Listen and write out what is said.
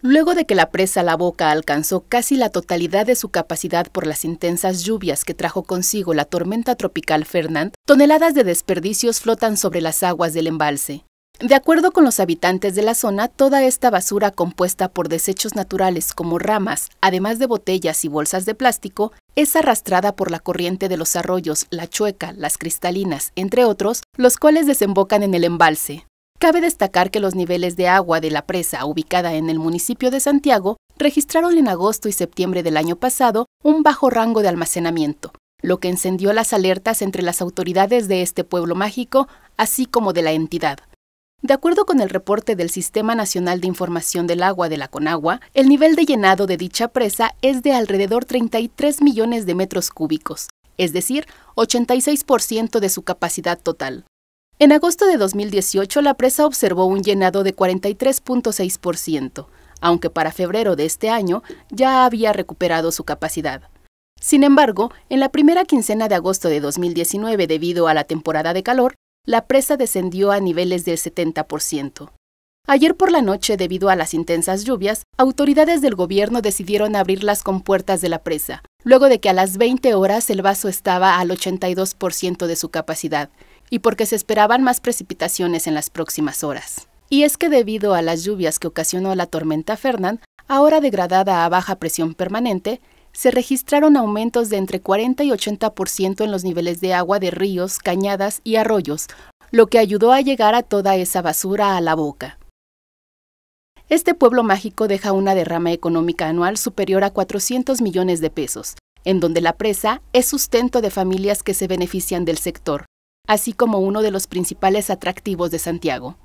Luego de que la presa La Boca alcanzó casi la totalidad de su capacidad por las intensas lluvias que trajo consigo la tormenta tropical Fernand, toneladas de desperdicios flotan sobre las aguas del embalse. De acuerdo con los habitantes de la zona, toda esta basura compuesta por desechos naturales como ramas, además de botellas y bolsas de plástico, es arrastrada por la corriente de los arroyos La Chueca, Las Cristalinas, entre otros, los cuales desembocan en el embalse. Cabe destacar que los niveles de agua de la presa ubicada en el municipio de Santiago registraron en agosto y septiembre del año pasado un bajo rango de almacenamiento, lo que encendió las alertas entre las autoridades de este pueblo mágico, así como de la entidad. De acuerdo con el reporte del Sistema Nacional de Información del Agua de la Conagua, el nivel de llenado de dicha presa es de alrededor 33 millones de metros cúbicos, es decir, 86% de su capacidad total. En agosto de 2018, la presa observó un llenado de 43.6%, aunque para febrero de este año ya había recuperado su capacidad. Sin embargo, en la primera quincena de agosto de 2019, debido a la temporada de calor, la presa descendió a niveles del 70%. Ayer por la noche, debido a las intensas lluvias, autoridades del gobierno decidieron abrir las compuertas de la presa, luego de que a las 20 horas el vaso estaba al 82% de su capacidad, y porque se esperaban más precipitaciones en las próximas horas. Y es que debido a las lluvias que ocasionó la tormenta Fernand, ahora degradada a baja presión permanente, se registraron aumentos de entre 40 y 80% en los niveles de agua de ríos, cañadas y arroyos, lo que ayudó a llegar a toda esa basura a la boca. Este pueblo mágico deja una derrama económica anual superior a 400 millones de pesos, en donde la presa es sustento de familias que se benefician del sector, así como uno de los principales atractivos de Santiago.